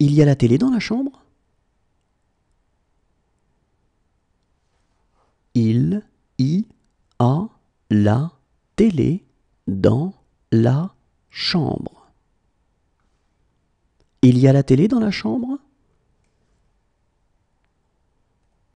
Il y a la télé dans la chambre Il y a la télé dans la chambre. Il y a la télé dans la chambre